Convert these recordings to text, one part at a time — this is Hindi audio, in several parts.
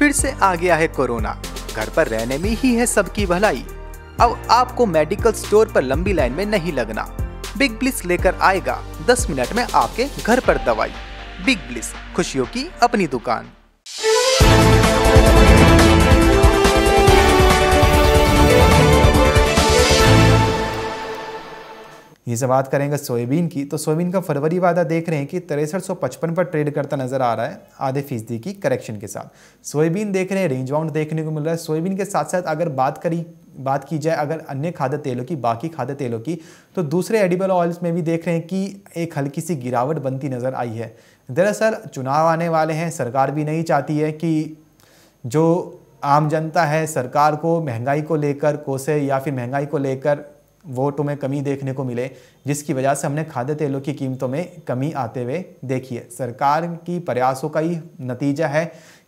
फिर से आ गया है कोरोना घर पर रहने में ही है सबकी भलाई अब आपको मेडिकल स्टोर पर लंबी लाइन में नहीं लगना बिग ब्लिस लेकर आएगा 10 मिनट में आपके घर पर दवाई बिग ब्लिस खुशियों की अपनी दुकान वहीं से बात करेंगे सोयाबीन की तो सोयाबीन का फरवरी वादा देख रहे हैं कि तिरसठ सौ पचपन पर ट्रेड करता नजर आ रहा है आधे फीसदी की करेक्शन के साथ सोयाबीन देख रहे हैं रेंज बाउंड देखने को मिल रहा है सोयाबीन के साथ साथ अगर बात करी बात की जाए अगर अन्य खाद्य तेलों की बाकी खाद्य तेलों की तो दूसरे एडिबल ऑयल्स में भी देख रहे हैं कि एक हल्की सी गिरावट बनती नज़र आई है दरअसल चुनाव आने वाले हैं सरकार भी नहीं चाहती है कि जो आम जनता है सरकार को महंगाई को लेकर कोसे या फिर महंगाई को लेकर वोटों में कमी देखने को मिले जिसकी वजह से हमने खाद्य तेलों की कीमतों में कमी आते हुए देखी है सरकार की प्रयासों का ही नतीजा है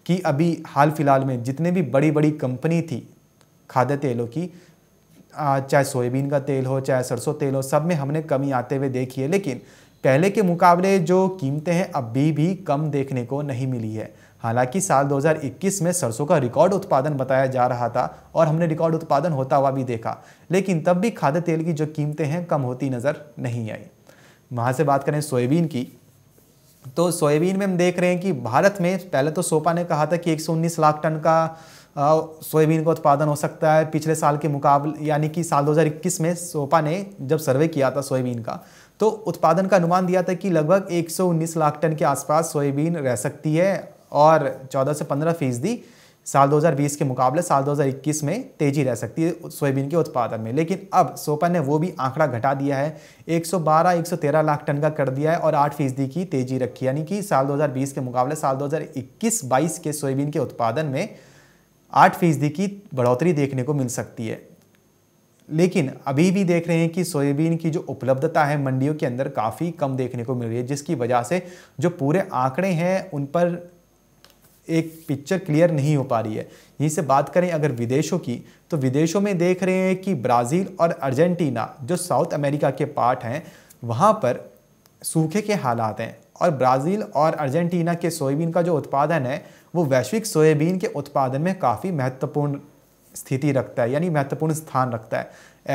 कि अभी हाल फिलहाल में जितने भी बड़ी बड़ी कंपनी थी खाद्य तेलों की चाहे सोयाबीन का तेल हो चाहे सरसों तेल हो सब में हमने कमी आते हुए देखी है लेकिन पहले के मुकाबले जो कीमतें हैं अभी भी कम देखने को नहीं मिली है हालांकि साल 2021 में सरसों का रिकॉर्ड उत्पादन बताया जा रहा था और हमने रिकॉर्ड उत्पादन होता हुआ भी देखा लेकिन तब भी खाद्य तेल की जो कीमतें हैं कम होती नज़र नहीं आई वहाँ से बात करें सोयाबीन की तो सोयाबीन में हम देख रहे हैं कि भारत में पहले तो सोपा ने कहा था कि एक लाख टन का सोयाबीन का उत्पादन हो सकता है पिछले साल के मुकाबले यानी कि साल 2021 में सोपा ने जब सर्वे किया था सोयाबीन का तो उत्पादन का अनुमान दिया था कि लगभग 119 लाख टन के आसपास सोयाबीन रह सकती है और 14 से 15 फीसदी साल 2020 के मुकाबले साल 2021 में तेजी रह सकती है सोयाबीन के उत्पादन में लेकिन अब सोपा ने वो भी आंकड़ा घटा दिया है 112 113 लाख टन का कर दिया है और 8 फीसदी की तेजी रखी यानी कि साल 2020 के मुकाबले साल 2021-22 के सोयाबीन के उत्पादन में 8 फीसदी की बढ़ोतरी देखने को मिल सकती है लेकिन अभी भी देख रहे हैं कि सोयाबीन की जो उपलब्धता है मंडियों के अंदर काफ़ी कम देखने को मिल रही है जिसकी वजह से जो पूरे आंकड़े हैं उन पर एक पिक्चर क्लियर नहीं हो पा रही है यहीं से बात करें अगर विदेशों की तो विदेशों में देख रहे हैं कि ब्राज़ील और अर्जेंटीना जो साउथ अमेरिका के पार्ट हैं वहाँ पर सूखे के हालात हैं और ब्राज़ील और अर्जेंटीना के सोयाबीन का जो उत्पादन है वो वैश्विक सोयाबीन के उत्पादन में काफ़ी महत्वपूर्ण स्थिति रखता है यानी महत्वपूर्ण स्थान रखता है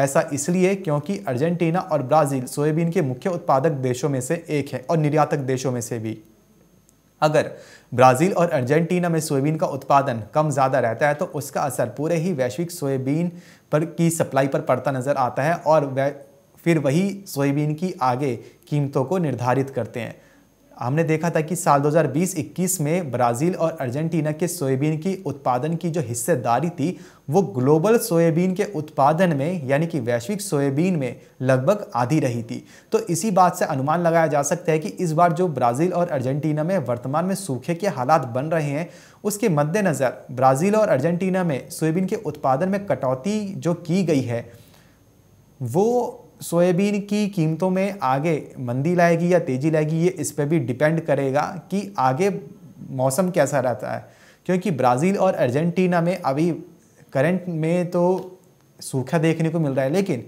ऐसा इसलिए क्योंकि अर्जेंटीना और ब्राज़ील सोयाबीन के मुख्य उत्पादक देशों में से एक है और निर्यातक देशों में से भी अगर ब्राज़ील और अर्जेंटीना में सोयाबीन का उत्पादन कम ज़्यादा रहता है तो उसका असर पूरे ही वैश्विक सोयाबीन पर की सप्लाई पर पड़ता नज़र आता है और फिर वही सोयाबीन की आगे कीमतों को निर्धारित करते हैं हमने देखा था कि साल 2020-21 में ब्राज़ील और अर्जेंटीना के सोयाबीन की उत्पादन की जो हिस्सेदारी थी वो ग्लोबल सोयाबीन के उत्पादन में यानी कि वैश्विक सोयाबीन में लगभग आधी रही थी तो इसी बात से अनुमान लगाया जा सकता है कि इस बार जो ब्राज़ील और अर्जेंटीना में वर्तमान में सूखे के हालात बन रहे हैं उसके मद्देनज़र ब्राज़ील और अर्जेंटीना में सोयाबीन के उत्पादन में कटौती जो की गई है वो सोयाबीन की कीमतों में आगे मंदी लाएगी या तेज़ी लाएगी ये इस पर भी डिपेंड करेगा कि आगे मौसम कैसा रहता है क्योंकि ब्राज़ील और अर्जेंटीना में अभी करंट में तो सूखा देखने को मिल रहा है लेकिन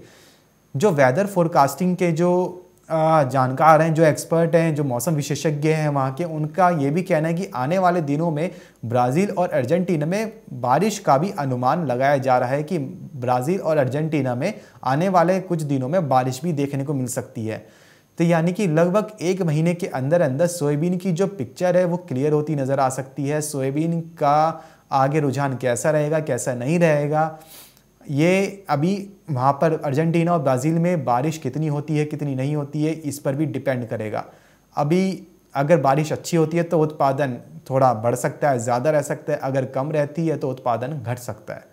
जो वेदर फोरकास्टिंग के जो जानकार हैं जो एक्सपर्ट हैं जो मौसम विशेषज्ञ हैं वहाँ के उनका ये भी कहना है कि आने वाले दिनों में ब्राज़ील और अर्जेंटीना में बारिश का भी अनुमान लगाया जा रहा है कि ब्राज़ील और अर्जेंटीना में आने वाले कुछ दिनों में बारिश भी देखने को मिल सकती है तो यानी कि लगभग एक महीने के अंदर अंदर सोयाबीन की जो पिक्चर है वो क्लियर होती नज़र आ सकती है सोयाबीन का आगे रुझान कैसा रहेगा कैसा नहीं रहेगा ये अभी वहाँ पर अर्जेंटीना और ब्राज़ील में बारिश कितनी होती है कितनी नहीं होती है इस पर भी डिपेंड करेगा अभी अगर बारिश अच्छी होती है तो उत्पादन थोड़ा बढ़ सकता है ज़्यादा रह सकता है अगर कम रहती है तो उत्पादन घट सकता है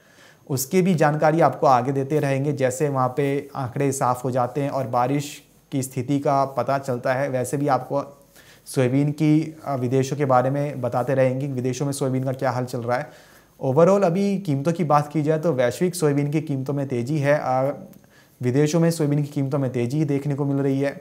उसकी भी जानकारी आपको आगे देते रहेंगे जैसे वहाँ पे आंकड़े साफ़ हो जाते हैं और बारिश की स्थिति का पता चलता है वैसे भी आपको सोयाबीन की विदेशों के बारे में बताते रहेंगे विदेशों में सोयाबीन का क्या हाल चल रहा है ओवरऑल अभी कीमतों की बात की जाए तो वैश्विक सोयाबीन की कीमतों में तेज़ी है विदेशों में सोयाबीन की कीमतों में तेज़ी देखने को मिल रही है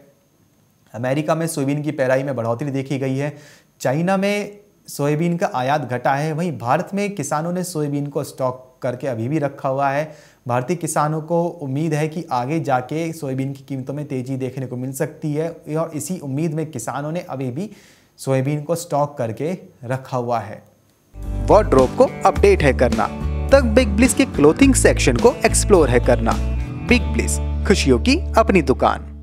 अमेरिका में सोयाबीन की पैराई में बढ़ोतरी देखी गई है चाइना में सोयाबीन का आयात घटा है वहीं भारत में किसानों ने सोयाबीन को स्टॉक करके अभी भी रखा हुआ है भारतीय किसानों को उम्मीद है कि आगे जाके सोयाबीन की कीमतों में तेज़ी देखने को मिल सकती है और इसी उम्मीद में किसानों ने अभी भी सोयाबीन को स्टॉक करके रखा हुआ है वॉड्रोप को अपडेट है करना तक बिग ब्लिस के क्लोथिंग सेक्शन को एक्सप्लोर है करना बिग ब्लिस खुशियों की अपनी दुकान